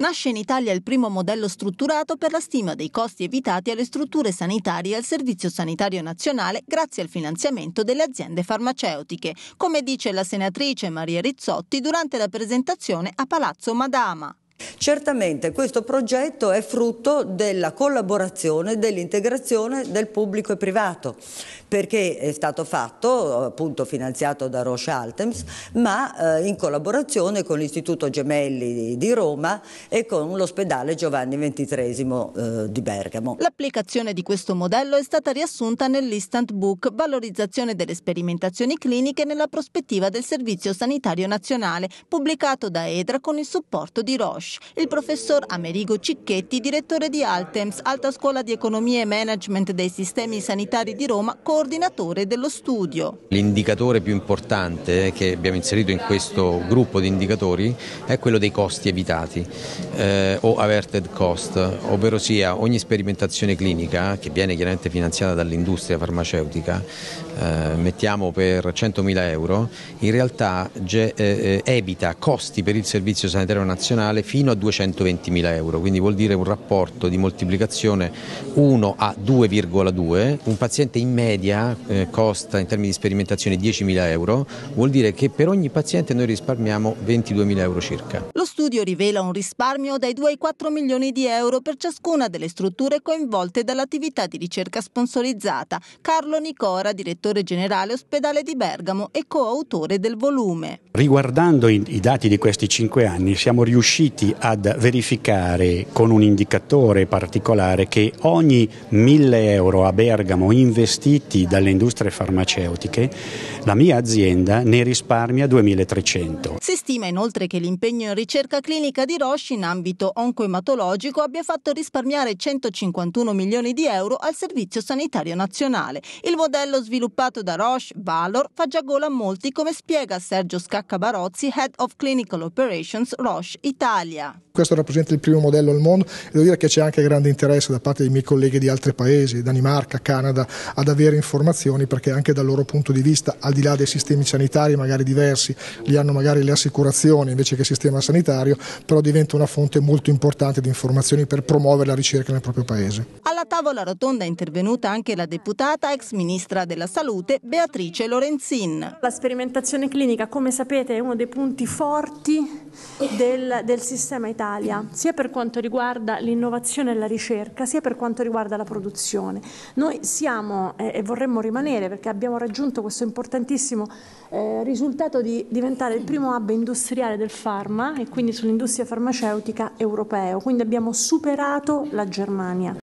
Nasce in Italia il primo modello strutturato per la stima dei costi evitati alle strutture sanitarie e al Servizio Sanitario Nazionale grazie al finanziamento delle aziende farmaceutiche, come dice la senatrice Maria Rizzotti durante la presentazione a Palazzo Madama. Certamente questo progetto è frutto della collaborazione, dell'integrazione del pubblico e privato, perché è stato fatto, appunto finanziato da Roche Altems, ma eh, in collaborazione con l'Istituto Gemelli di Roma e con l'ospedale Giovanni XXIII eh, di Bergamo. L'applicazione di questo modello è stata riassunta nell'Instant Book Valorizzazione delle sperimentazioni cliniche nella prospettiva del Servizio Sanitario Nazionale, pubblicato da EDRA con il supporto di Roche il professor Amerigo Cicchetti, direttore di Altems, Alta Scuola di Economia e Management dei Sistemi Sanitari di Roma, coordinatore dello studio. L'indicatore più importante che abbiamo inserito in questo gruppo di indicatori è quello dei costi evitati eh, o averted cost, ovvero sia ogni sperimentazione clinica che viene chiaramente finanziata dall'industria farmaceutica, eh, mettiamo per 100.000 euro, in realtà eh, eh, evita costi per il Servizio Sanitario Nazionale fino a 220.000 euro, quindi vuol dire un rapporto di moltiplicazione 1 a 2,2, un paziente in media eh, costa in termini di sperimentazione 10.000 euro, vuol dire che per ogni paziente noi risparmiamo 22.000 euro circa. Lo studio rivela un risparmio dai 2 ai 4 milioni di euro per ciascuna delle strutture coinvolte dall'attività di ricerca sponsorizzata. Carlo Nicora, direttore generale ospedale di Bergamo e coautore del volume. Riguardando i dati di questi 5 anni siamo riusciti a ad verificare con un indicatore particolare che ogni 1000 euro a Bergamo investiti dalle industrie farmaceutiche, la mia azienda ne risparmia 2300. Si stima inoltre che l'impegno in ricerca clinica di Roche in ambito oncoematologico abbia fatto risparmiare 151 milioni di euro al Servizio Sanitario Nazionale. Il modello sviluppato da Roche Valor fa già gola a molti, come spiega Sergio Scaccabarozzi, Head of Clinical Operations Roche Italia. Questo rappresenta il primo modello al mondo e devo dire che c'è anche grande interesse da parte dei miei colleghi di altri paesi, Danimarca, Canada, ad avere informazioni perché anche dal loro punto di vista, al di là dei sistemi sanitari magari diversi, li hanno magari le assicurazioni invece che il sistema sanitario, però diventa una fonte molto importante di informazioni per promuovere la ricerca nel proprio paese. Alla tavola rotonda è intervenuta anche la deputata ex ministra della Salute Beatrice Lorenzin. La sperimentazione clinica, come sapete, è uno dei punti forti del, del sistema Italia, sia per quanto riguarda l'innovazione e la ricerca, sia per quanto riguarda la produzione. Noi siamo eh, e vorremmo rimanere perché abbiamo raggiunto questo importantissimo eh, risultato di diventare il primo hub industriale del pharma e quindi sull'industria farmaceutica europeo, quindi abbiamo superato la Germania.